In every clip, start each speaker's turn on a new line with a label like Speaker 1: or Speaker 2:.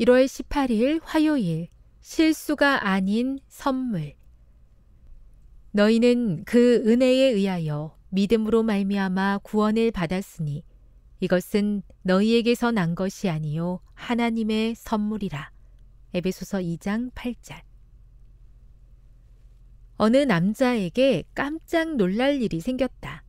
Speaker 1: 1월 18일 화요일 실수가 아닌 선물 너희는 그 은혜에 의하여 믿음으로 말미암아 구원을 받았으니 이것은 너희에게서 난 것이 아니요 하나님의 선물이라. 에베소서 2장 8절. 어느 남자에게 깜짝 놀랄 일이 생겼다.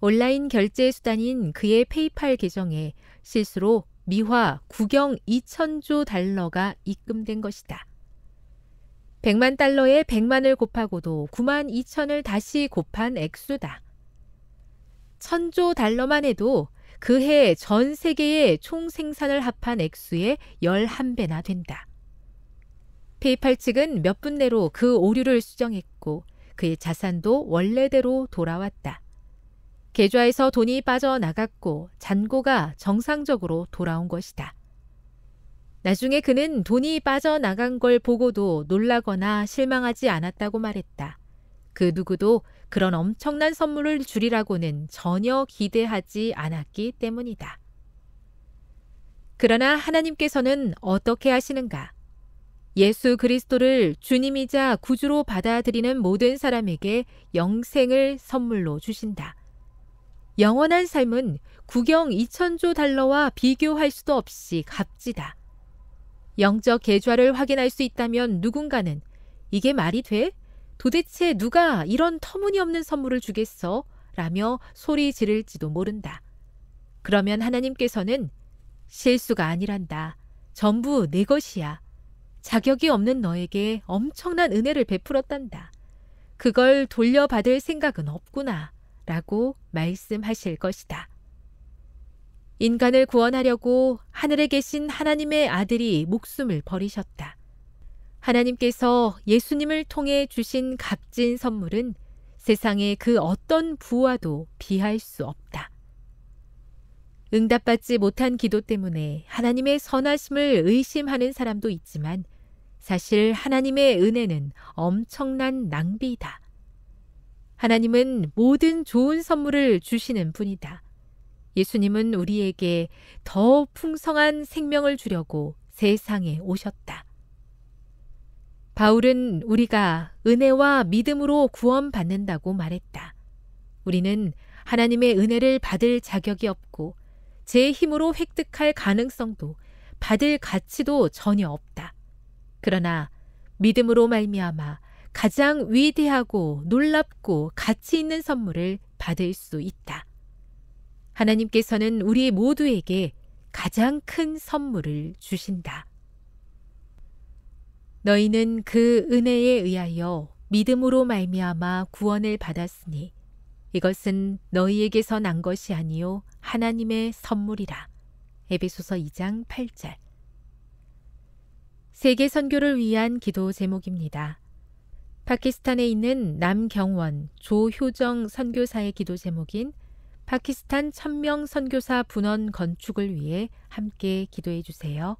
Speaker 1: 온라인 결제 수단인 그의 페이팔 계정에 실수로 미화 국영 2천조 달러가 입금된 것이다. 100만 달러에 100만을 곱하고도 9만 2천을 다시 곱한 액수다. 천조 달러만 해도 그해 전 세계의 총 생산을 합한 액수의 11배나 된다. 페이팔 측은 몇 분 내로 그 오류를 수정했고 그의 자산도 원래대로 돌아왔다. 계좌에서 돈이 빠져나갔고 잔고가 정상적으로 돌아온 것이다. 나중에 그는 돈이 빠져나간 걸 보고도 놀라거나 실망하지 않았다고 말했다. 그 누구도 그런 엄청난 선물을 줄이라고는 전혀 기대하지 않았기 때문이다. 그러나 하나님께서는 어떻게 하시는가? 예수 그리스도를 주님이자 구주로 받아들이는 모든 사람에게 영생을 선물로 주신다. 영원한 삶은 구경 2천조 달러와 비교할 수도 없이 값지다. 영적 계좌를 확인할 수 있다면 누군가는 이게 말이 돼? 도대체 누가 이런 터무니없는 선물을 주겠어? 라며 소리 지를지도 모른다. 그러면 하나님께서는 실수가 아니란다. 전부 내 것이야. 자격이 없는 너에게 엄청난 은혜를 베풀었단다. 그걸 돌려받을 생각은 없구나. 라고 말씀하실 것이다. 인간을 구원하려고 하늘에 계신 하나님의 아들이 목숨을 버리셨다. 하나님께서 예수님을 통해 주신 값진 선물은 세상의 그 어떤 부와도 비할 수 없다. 응답받지 못한 기도 때문에 하나님의 선하심을 의심하는 사람도 있지만 사실 하나님의 은혜는 엄청난 낭비다 하나님은 모든 좋은 선물을 주시는 분이다. 예수님은 우리에게 더 풍성한 생명을 주려고 세상에 오셨다. 바울은 우리가 은혜와 믿음으로 구원받는다고 말했다. 우리는 하나님의 은혜를 받을 자격이 없고 제 힘으로 획득할 가능성도 받을 가치도 전혀 없다. 그러나 믿음으로 말미암아 가장 위대하고 놀랍고 가치 있는 선물을 받을 수 있다. 하나님께서는 우리 모두에게 가장 큰 선물을 주신다. 너희는 그 은혜에 의하여 믿음으로 말미암아 구원을 받았으니 이것은 너희에게서 난 것이 아니요 하나님의 선물이라. 에베소서 2장 8절. 세계 선교를 위한 기도 제목입니다. 파키스탄에 있는 남경원, 조효정 선교사의 기도 제목인 파키스탄 천명 선교사 분원 건축을 위해 함께 기도해 주세요.